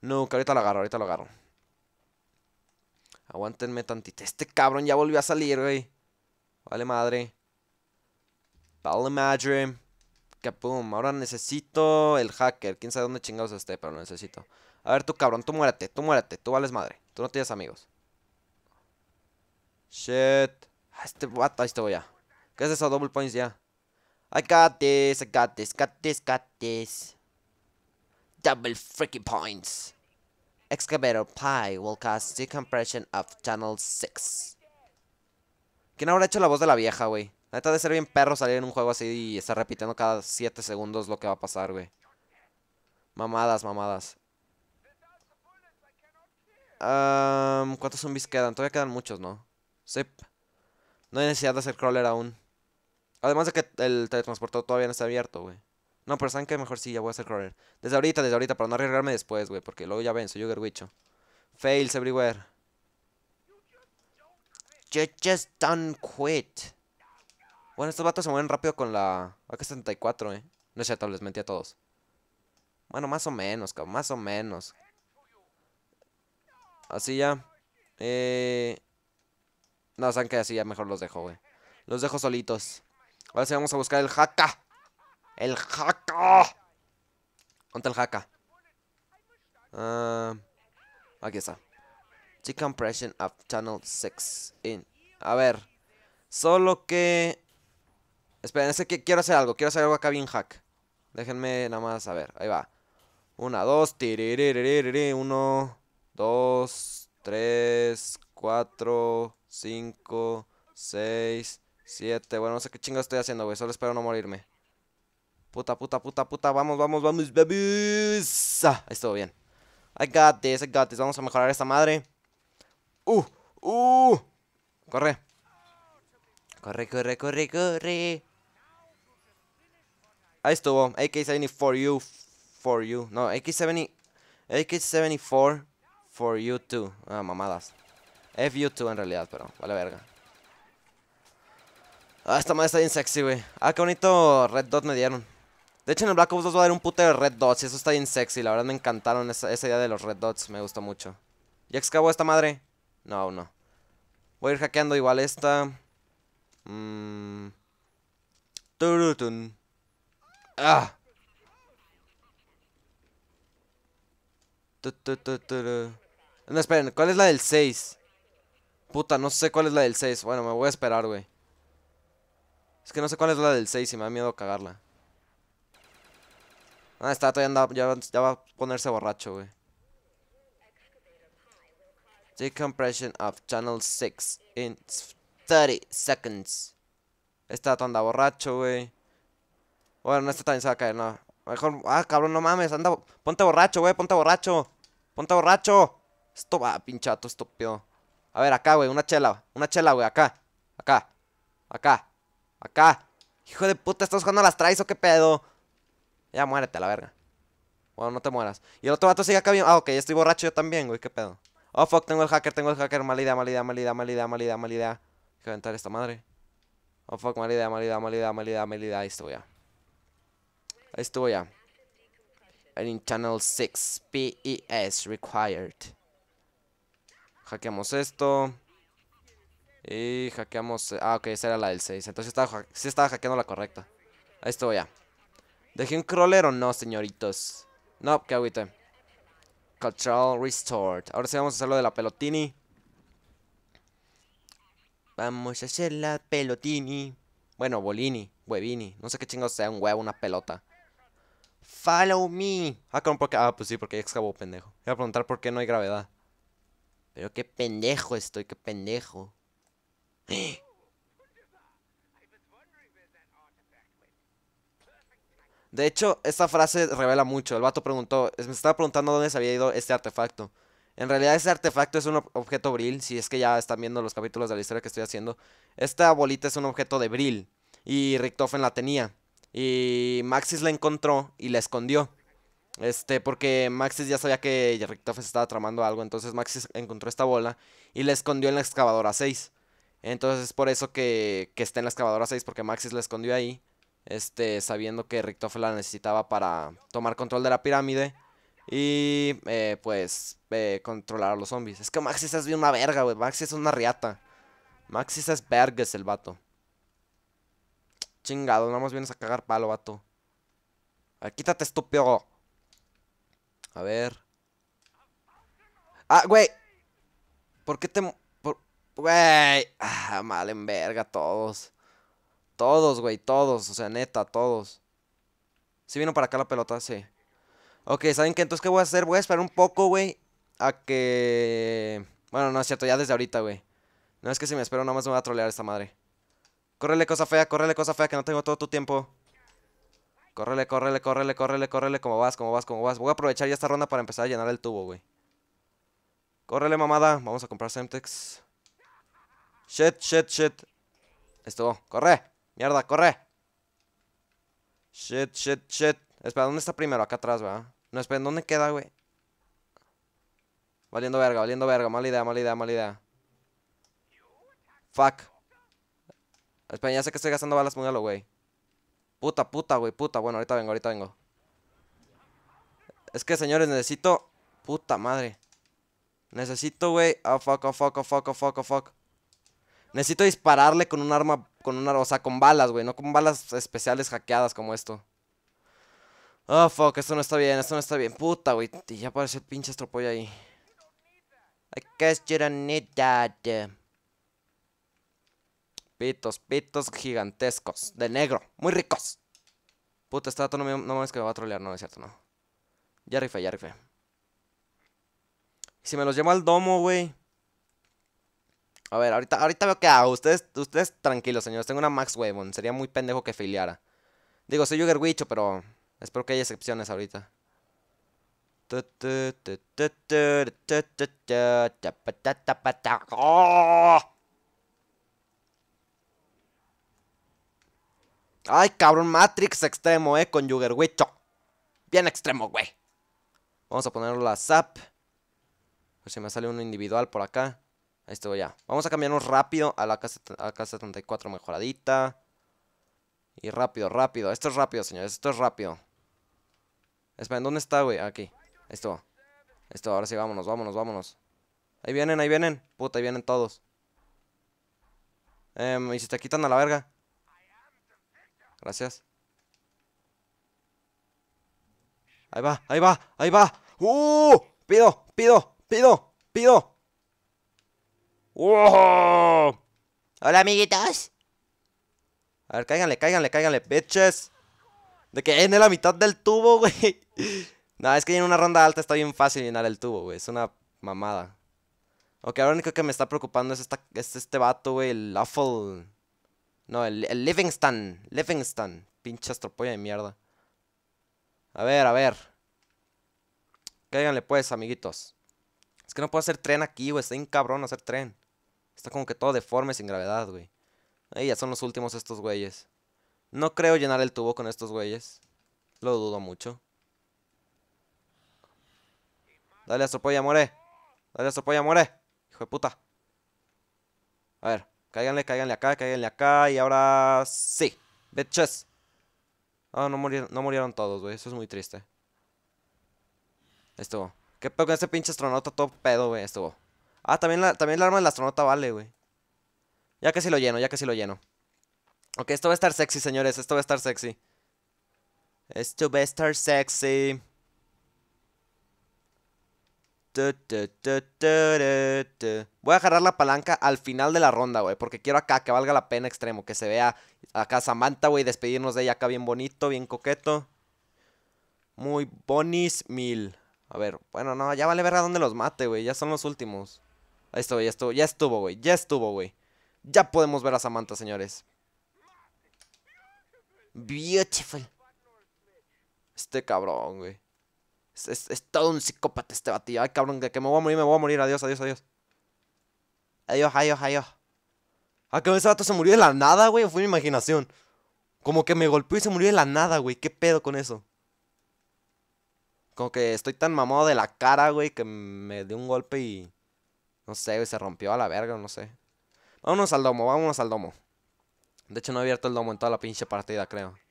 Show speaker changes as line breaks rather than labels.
No, que ahorita lo agarro, ahorita lo agarro. Aguántenme tantito. Este cabrón ya volvió a salir, güey. Vale madre. Vale madre. Capum. Ahora necesito el hacker. Quién sabe dónde chingados esté, pero lo necesito. A ver, tú cabrón, tú muérate, tú muérate Tú vales madre. Tú no tienes amigos. Shit. Ah, este vato, ahí ya. ¿Qué es eso? Double points ya. I got this, I got this, got this, got this. Double freaky points! Excavator Pi will cause decompression of Channel 6. ¿Quién habrá hecho la voz de la vieja, güey? Neta de ser bien perro salir en un juego así y estar repitiendo cada 7 segundos lo que va a pasar, güey. Mamadas, mamadas. ¿Cuántos zombies quedan? Todavía quedan muchos, ¿no? Sí. No hay necesidad de hacer crawler aún. Además de que el teletransportador todavía no está abierto, güey. No, pero ¿saben que Mejor sí, ya voy a hacer correr Desde ahorita, desde ahorita, para no arriesgarme después, güey. Porque luego ya ven, soy Yugerwicho. Fails everywhere. You just don't quit. Bueno, estos vatos se mueven rápido con la AK-74, eh. No es cierto, les mentí a todos. Bueno, más o menos, cabrón, más o menos. Así ya. Eh... No, saben que así ya mejor los dejo, güey. Los dejo solitos. Ahora sí vamos a buscar el haka. El haka. Conta ¡Oh! el hack. Ah, aquí está Chicken of Channel 6. A ver, solo que. Esperen, que quiero hacer algo. Quiero hacer algo acá. Bien, hack. Déjenme nada más. A ver, ahí va. 1, 2, 1, 2, 3, 4, 5, 6, 7. Bueno, no sé qué chingas estoy haciendo, güey. Solo espero no morirme. Puta, puta, puta, puta. Vamos, vamos, vamos, babies. Ah, ahí estuvo bien. I got this, I got this. Vamos a mejorar esta madre. Uh, uh. Corre. Corre, corre, corre, corre. Ahí estuvo. AK-74 you. For you. No, AK-70. AK-74 for you too. Ah, mamadas. FU2 en realidad, pero vale verga. Ah, esta madre está bien sexy, güey. Ah, qué bonito red dot me dieron. De hecho, en el Black Ops 2 va a haber un puto de red dots y eso está bien sexy. La verdad me encantaron esa, idea de los red dots, me gustó mucho. ¿Ya excavó esta madre? No, no. Voy a ir hackeando igual esta. Mmm. Turutun. ¡Ah! No, esperen, ¿cuál es la del 6? Puta, no sé cuál es la del 6. Bueno, me voy a esperar, güey. Es que no sé cuál es la del 6 y me da miedo cagarla. Ah, está, todavía anda, ya, ya va a ponerse borracho, güey. Decompression of channel 6 in 30 seconds. todo anda borracho, güey. Bueno, no también se va a caer, no. Mejor, ah, cabrón, no mames, anda, ponte borracho, güey, ponte borracho. Ponte borracho. Esto va, ah, pinchato, estúpido. A ver, acá, güey, una chela, una chela, güey, acá. Acá. Acá. Acá. Hijo de puta, ¿estás jugando a las traes o qué pedo? Ya muérete a la verga. Bueno, no te mueras. Y el otro vato sigue acá bien. Ah, ok, estoy borracho yo también, güey. ¿Qué pedo? Oh, fuck, tengo el hacker, tengo el hacker. Mala idea, mal idea, mal idea, mal idea, mala idea, Hay que aventar esta madre. Oh, fuck, mala idea, mal idea, mal idea, mal idea, mal idea. Ahí estuvo ya. Ahí estuvo ya. In channel 6 PES required. Hackeamos esto. Y hackeamos... Ah, ok, esa era la del 6. Entonces estaba, sí estaba hackeando la correcta. Ahí estuvo ya. ¿Dejé un crawler o no, señoritos? No, qué agüita. Control restored. Ahora sí vamos a hacer lo de la pelotini. Vamos a hacer la pelotini. Bueno, bolini, huevini. No sé qué chingados sea un huevo, una pelota. Follow me. Ah, un porque? Ah, pues sí, porque ya excavó, pendejo. Voy a preguntar por qué no hay gravedad. Pero qué pendejo estoy, qué pendejo. ¡Ah! De hecho, esta frase revela mucho. El vato preguntó, me estaba preguntando dónde se había ido este artefacto. En realidad ese artefacto es un objeto bril, si es que ya están viendo los capítulos de la historia que estoy haciendo. Esta bolita es un objeto de bril y Richtofen la tenía. Y Maxis la encontró y la escondió. Este, porque Maxis ya sabía que Richtofen estaba tramando algo, entonces Maxis encontró esta bola y la escondió en la excavadora 6. Entonces es por eso que, que está en la excavadora 6, porque Maxis la escondió ahí este, sabiendo que Richtofen la necesitaba para tomar control de la pirámide y eh, pues eh, controlar a los zombies. Es que Maxis es bien una verga, güey. Maxis es una riata. Maxis es el vato. Chingado, nada más vienes a cagar palo, vato. A quítate, estúpido. A ver. Ah, güey. ¿Por qué te... Güey. Ah, mal en verga todos. Todos, güey, todos. O sea, neta, todos. ¿Sí vino para acá la pelota? Sí. Ok, ¿saben qué? Entonces, ¿qué voy a hacer? Voy a esperar un poco, güey. A que... Bueno, no es cierto, ya desde ahorita, güey. No es que si me espero, nada más me voy a trolear esta madre. Córrele, cosa fea, córrele, cosa fea, que no tengo todo tu tiempo. Córrele, córrele, córrele, córrele, córrele, como vas, como vas, como vas. Voy a aprovechar ya esta ronda para empezar a llenar el tubo, güey. Córrele, mamada. Vamos a comprar Semtex. Shit, shit, shit. Estuvo. Corre. Mierda, corre. Shit, shit, shit. Espera, ¿dónde está primero? Acá atrás, ¿verdad? No, espera, ¿dónde queda, güey? Valiendo verga, valiendo verga. Mala idea, mala idea, mala idea. Fuck. Espera, ya sé que estoy gastando balas, póngalo, güey. Puta, puta, güey, puta. Bueno, ahorita vengo, ahorita vengo. Es que, señores, necesito... Puta madre. Necesito, güey... oh, fuck, oh, fuck, oh, fuck, oh, fuck, oh, fuck. Necesito dispararle con un arma una, o sea, con balas, güey, no con balas especiales hackeadas como esto. Oh, fuck, esto no está bien, esto no está bien. Puta, güey, y ya apareció el pinche estropolla ahí. I guess you don't need that. Pitos, pitos gigantescos, de negro, muy ricos. Puta, este dato no me, no que me va a trolear, no, es cierto, no. Ya rifé, ya rifé. Si me los llevo al domo, güey. A ver, ahorita, ahorita veo que... a Ustedes, ustedes tranquilos, señores. Tengo una Max Wavon. Sería muy pendejo que filiara. Digo, soy Jugger pero espero que haya excepciones ahorita. Ay, cabrón, Matrix extremo, eh, con Jugger Bien extremo, güey. Vamos a ponerlo a Zap. A ver si me sale uno individual por acá. Esto ya. Vamos a cambiarnos rápido a la casa, 74 mejoradita. Y rápido, rápido. Esto es rápido, señores. Esto es rápido. Esperen, ¿dónde está, güey? Aquí. Esto. Esto, ahora sí, vámonos, vámonos, vámonos. Ahí vienen, ahí vienen. Puta, ahí vienen todos. Eh, y si te quitan a la verga. Gracias. Ahí va, ahí va, ahí va. ¡Uh! Pido, pido, pido, pido. Hola, amiguitos. A ver, cáiganle, cáiganle, cáiganle, bitches. De que en la mitad del tubo, güey. No, es que en una ronda alta está bien fácil llenar el tubo, güey. Es una mamada. Ok, ahora lo único que me está preocupando es, esta, este vato, güey. El awful No, el, el, Livingston. Livingston. Pinche estropolla de mierda. A ver, a ver. Cáiganle pues, amiguitos. Es que no puedo hacer tren aquí, güey. Está bien cabrón hacer tren. Está como que todo deforme sin gravedad, güey. Ahí ya son los últimos estos güeyes. No creo llenar el tubo con estos güeyes. Lo dudo mucho. Dale a polla, more. Dale a polla, Hijo de puta. A ver, cáiganle, cáiganle acá, cáiganle acá. Y ahora sí. Bitches. Ah, no, murieron, no murieron todos, güey. Eso es muy triste. Estuvo. ¿Qué pedo con ese pinche astronauta todo pedo, güey? Estuvo. Ah, también, la, también el arma del astronauta vale, güey. Ya que casi lo lleno, ya que casi lo lleno. Ok, esto va a estar sexy, señores. Esto va a estar sexy. Esto va a estar sexy. Voy a agarrar la palanca al final de la ronda, güey. Porque quiero acá que valga la pena extremo. Que se vea acá Samantha, güey. Despedirnos de ella acá bien bonito, bien coqueto. Muy bonis mil. A ver, bueno, no, ya vale ver a dónde los mate, güey. Ya son los últimos. Ahí estuvo, ya estuvo, ya estuvo, güey. Ya estuvo, güey. Ya podemos ver a Samantha, señores. Beautiful. Este cabrón, güey. Es, todo un psicópata este batido. Ay, cabrón, que, me voy a morir, me voy a morir. Adiós, adiós, adiós. Adiós, adiós, adiós. Ah, que ese vato se murió de la nada, güey. Fue mi imaginación. Como que me golpeó y se murió de la nada, güey. ¿Qué pedo con eso? Como que estoy tan mamado de la cara, güey, que me dio un golpe y... No sé, se rompió a la verga, no sé. Vámonos al domo, vámonos al domo. De hecho, no he abierto el domo en toda la pinche partida, creo.